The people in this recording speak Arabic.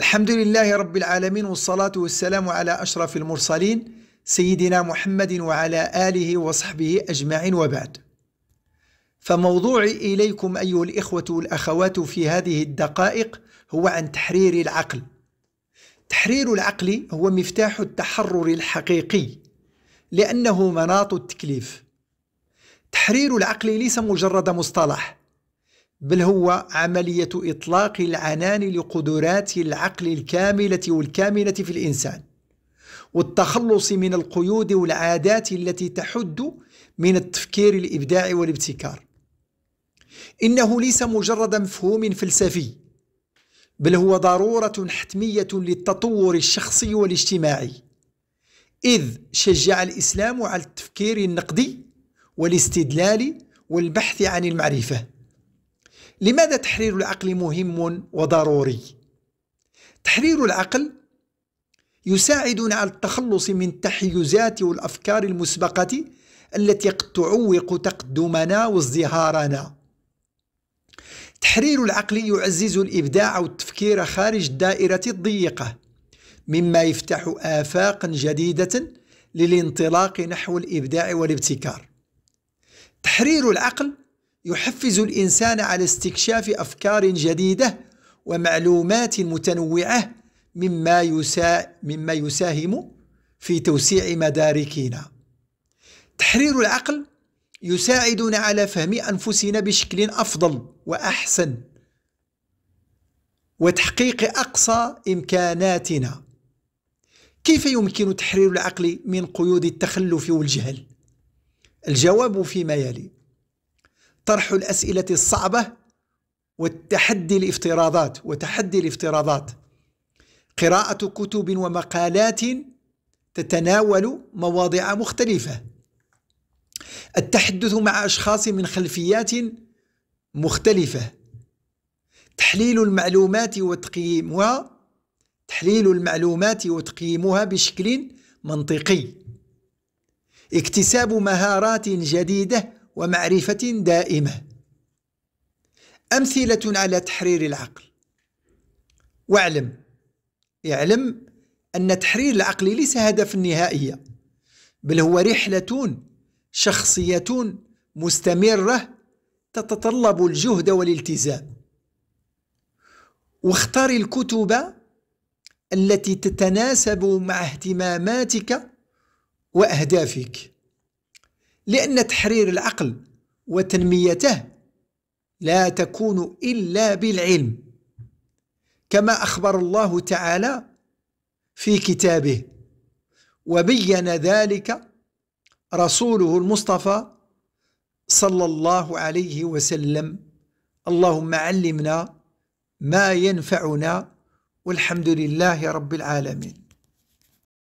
الحمد لله رب العالمين والصلاة والسلام على أشرف المرسلين سيدنا محمد وعلى آله وصحبه أجمعين وبعد فموضوعي إليكم أيها الإخوة والأخوات في هذه الدقائق هو عن تحرير العقل تحرير العقل هو مفتاح التحرر الحقيقي لأنه مناط التكليف تحرير العقل ليس مجرد مصطلح بل هو عملية إطلاق العنان لقدرات العقل الكاملة والكاملة في الإنسان والتخلص من القيود والعادات التي تحد من التفكير الإبداعي والابتكار إنه ليس مجرد مفهوم فلسفي بل هو ضرورة حتمية للتطور الشخصي والاجتماعي إذ شجع الإسلام على التفكير النقدي والاستدلال والبحث عن المعرفة لماذا تحرير العقل مهم وضروري؟ تحرير العقل يساعدنا على التخلص من التحيزات والأفكار المسبقة التي قد تعوق تقدمنا وازدهارنا تحرير العقل يعزز الإبداع والتفكير خارج الدائرة الضيقة مما يفتح آفاقا جديدة للانطلاق نحو الإبداع والابتكار تحرير العقل يحفز الإنسان على استكشاف أفكار جديدة ومعلومات متنوعة مما, يسا مما يساهم في توسيع مداركنا تحرير العقل يساعدنا على فهم أنفسنا بشكل أفضل وأحسن وتحقيق أقصى إمكاناتنا كيف يمكن تحرير العقل من قيود التخلف والجهل؟ الجواب فيما يلي طرح الأسئلة الصعبة والتحدي الافتراضات وتحدي الافتراضات قراءة كتب ومقالات تتناول مواضيع مختلفة التحدث مع أشخاص من خلفيات مختلفة تحليل المعلومات وتقييمها تحليل المعلومات وتقييمها بشكل منطقي اكتساب مهارات جديدة ومعرفة دائمة أمثلة على تحرير العقل واعلم اعلم أن تحرير العقل ليس هدفا نهائيا بل هو رحلة شخصية مستمرة تتطلب الجهد والالتزام واختار الكتب التي تتناسب مع اهتماماتك وأهدافك لأن تحرير العقل وتنميته لا تكون إلا بالعلم كما أخبر الله تعالى في كتابه وبين ذلك رسوله المصطفى صلى الله عليه وسلم اللهم علمنا ما ينفعنا والحمد لله رب العالمين